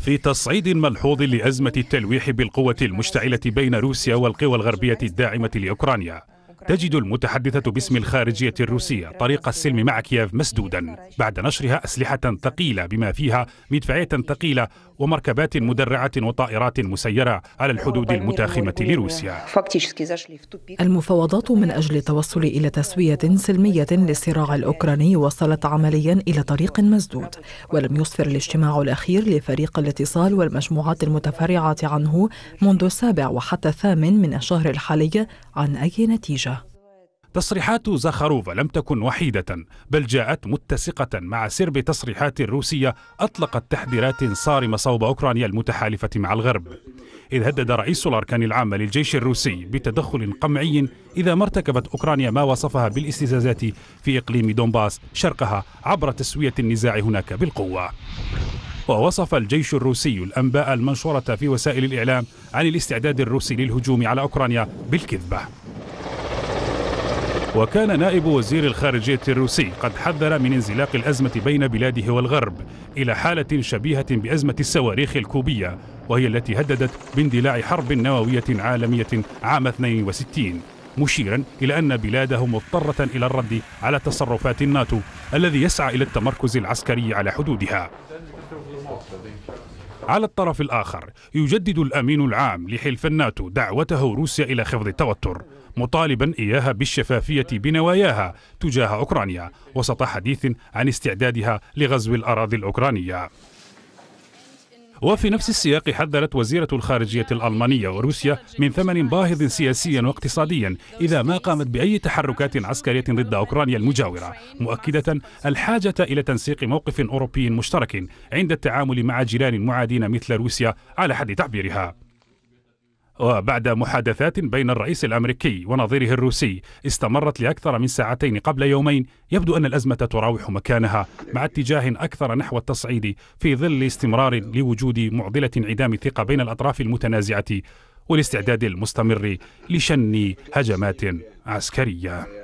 في تصعيد ملحوظ لأزمة التلويح بالقوة المشتعلة بين روسيا والقوى الغربية الداعمة لأوكرانيا تجد المتحدثة باسم الخارجية الروسية طريق السلم مع كييف مسدودا بعد نشرها أسلحة ثقيلة بما فيها مدفعية ثقيلة ومركبات مدرعة وطائرات مسيرة على الحدود المتاخمة لروسيا المفاوضات من أجل التوصل إلى تسوية سلمية للصراع الأوكراني وصلت عمليا إلى طريق مسدود ولم يسفر الاجتماع الأخير لفريق الاتصال والمجموعات المتفرعة عنه منذ السابع وحتى الثامن من الشهر الحالي عن أي نتيجة تصريحات زخروفا لم تكن وحيدة بل جاءت متسقة مع سرب تصريحات روسية أطلقت تحذيرات صارمة صوب أوكرانيا المتحالفة مع الغرب إذ هدد رئيس الأركان العامة للجيش الروسي بتدخل قمعي إذا ما ارتكبت أوكرانيا ما وصفها بالاستفزازات في إقليم دونباس شرقها عبر تسوية النزاع هناك بالقوة ووصف الجيش الروسي الأنباء المنشورة في وسائل الإعلام عن الاستعداد الروسي للهجوم على أوكرانيا بالكذبة وكان نائب وزير الخارجية الروسي قد حذر من انزلاق الأزمة بين بلاده والغرب إلى حالة شبيهة بأزمة الصواريخ الكوبية وهي التي هددت باندلاع حرب نووية عالمية عام 62 مشيرا إلى أن بلاده مضطرة إلى الرد على تصرفات الناتو الذي يسعى إلى التمركز العسكري على حدودها على الطرف الآخر يجدد الأمين العام لحلف الناتو دعوته روسيا إلى خفض التوتر مطالبا إياها بالشفافية بنواياها تجاه أوكرانيا وسط حديث عن استعدادها لغزو الأراضي الأوكرانية وفي نفس السياق حذرت وزيرة الخارجية الألمانية وروسيا من ثمن باهظ سياسيا واقتصاديا إذا ما قامت بأي تحركات عسكرية ضد أوكرانيا المجاورة مؤكدة الحاجة إلى تنسيق موقف أوروبي مشترك عند التعامل مع جيران معادين مثل روسيا على حد تعبيرها وبعد محادثات بين الرئيس الأمريكي ونظيره الروسي استمرت لأكثر من ساعتين قبل يومين يبدو أن الأزمة تراوح مكانها مع اتجاه أكثر نحو التصعيد في ظل استمرار لوجود معضلة انعدام الثقة بين الأطراف المتنازعة والاستعداد المستمر لشن هجمات عسكريه